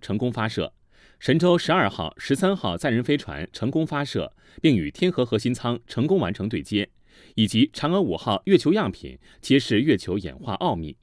成功发射，神舟十二号、十三号载人飞船成功发射，并与天河核心舱成功完成对接，以及嫦娥五号月球样品揭示月球演化奥秘。